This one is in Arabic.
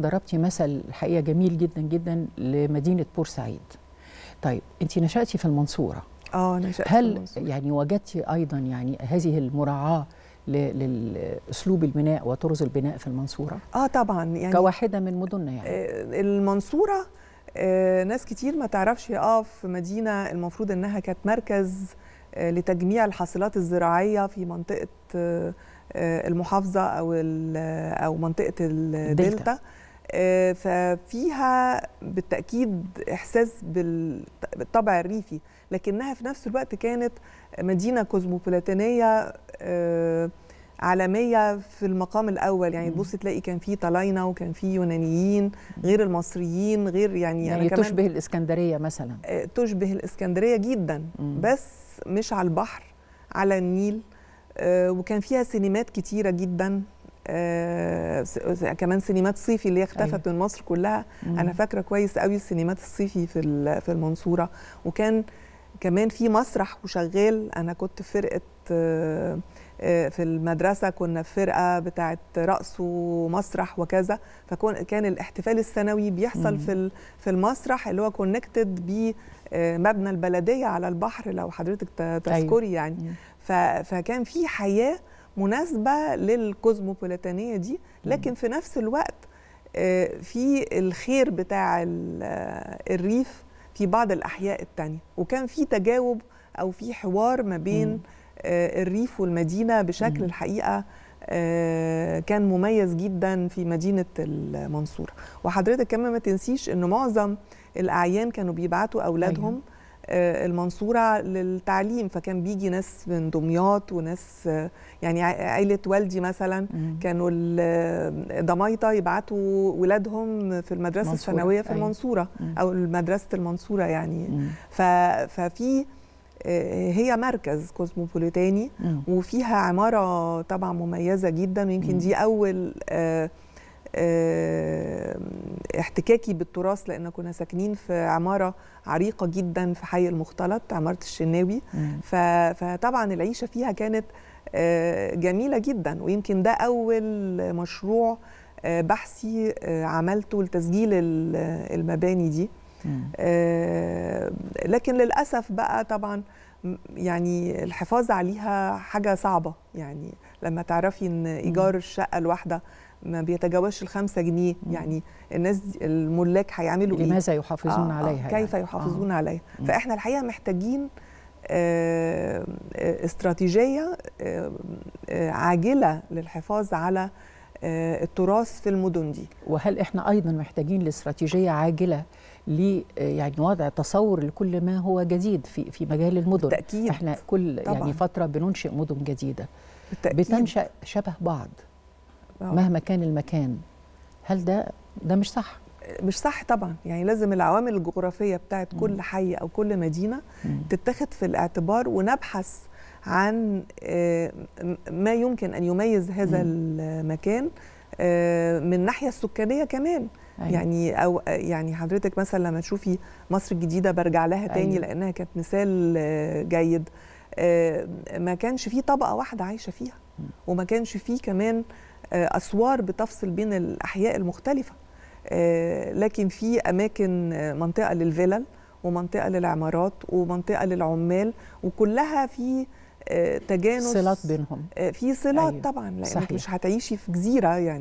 ضربتي مثل الحقيقه جميل جدا جدا لمدينه بورسعيد طيب انت نشاتي في المنصوره اه نشات هل في المنصورة. يعني وجدتي ايضا يعني هذه المراعاه لاسلوب البناء وطرز البناء في المنصوره اه طبعا يعني كواحده من مدننا يعني آه، المنصوره آه، ناس كتير ما تعرفش اه في مدينه المفروض انها كانت مركز آه، لتجميع الحاصلات الزراعيه في منطقه آه، المحافظه او آه، او منطقه الدلتا آه، ففيها بالتاكيد احساس بالطبع الريفي لكنها في نفس الوقت كانت مدينه كوزموبوليتانيه عالميه في المقام الاول يعني تبص تلاقي كان في طلاينه وكان في يونانيين غير المصريين غير يعني, يعني أنا كمان تشبه الاسكندريه مثلا تشبه الاسكندريه جدا بس مش على البحر على النيل آه، وكان فيها سينمات كتيره جدا آه كمان سينمات صيفي اللي اختفت أيوة. من مصر كلها مم. انا فاكره كويس قوي السينمات الصيفي في في المنصوره وكان كمان في مسرح وشغال انا كنت في فرقه آه، آه، في المدرسه كنا في فرقه بتاعه رقص ومسرح وكذا فكان الاحتفال السنوي بيحصل في في المسرح اللي هو كونكتد بمبنى آه، البلديه على البحر لو حضرتك أيوة. تذكري يعني فكان في حياه مناسبه للكوزموبوليتانيه دي لكن في نفس الوقت في الخير بتاع الريف في بعض الأحياء التانية وكان في تجاوب أو في حوار ما بين آه، الريف والمدينة بشكل الحقيقة آه، كان مميز جدا في مدينة المنصورة وحضرتك كمان ما تنسيش ان معظم الأعيان كانوا بيبعتوا أولادهم أيوة. آه، المنصورة للتعليم فكان بيجي ناس من دمياط وناس آه، يعني عائلة والدي مثلا كانوا ضمايطة آه، يبعتوا ولادهم في المدرسة الثانوية في أيوة. المنصورة أو مدرسة المنصورة يعني ففي هي مركز كوزموبوليتاني وفيها عمارة طبعا مميزة جدا ويمكن دي أول آه آه، احتكاكي بالتراث لان كنا ساكنين في عماره عريقه جدا في حي المختلط عماره الشناوي فطبعا العيشه فيها كانت آه، جميله جدا ويمكن ده اول مشروع آه، بحثي عملته لتسجيل المباني دي لكن للاسف بقى طبعا يعني الحفاظ عليها حاجه صعبه يعني لما تعرفي ان ايجار الشقه الواحده ما بيتجاوزش الخمسة جنيه مم. يعني الناس الملاك هيعملوا يعني ايه لماذا آه، آه، يعني؟ يحافظون آه عليها كيف يعني. يحافظون آه. عليها فاحنا الحقيقه محتاجين آه، استراتيجيه عاجله للحفاظ على التراث في المدن دي وهل احنا ايضا محتاجين لاستراتيجيه عاجله ل يعني وضع تصور لكل ما هو جديد في في مجال المدن بالتأكيد. احنا كل يعني طبعًا. يعني فتره بننشئ مدن جديده بالتأكيد. بتنشا شبه بعض أوه. مهما كان المكان هل ده ده مش صح مش صح طبعا يعني لازم العوامل الجغرافيه بتاعت كل حي او كل مدينه تتخذ في الاعتبار ونبحث عن آه، ما يمكن ان يميز هذا المكان آه، من الناحيه السكانيه كمان أيوة. يعني او يعني حضرتك مثلا لما تشوفي مصر الجديده برجع لها تاني أيوة. لانها كانت مثال آه، جيد ما كانش فيه طبقه واحده عايشه فيها وما كانش فيه كمان آه، اسوار بتفصل بين الاحياء المختلفه آه، لكن في اماكن آه، منطقه للفلل ومنطقه للعمارات ومنطقه للعمال وكلها في تجانس صلات بينهم في صلات أيوه. طبعا لانك مش هتعيشي في جزيره يعني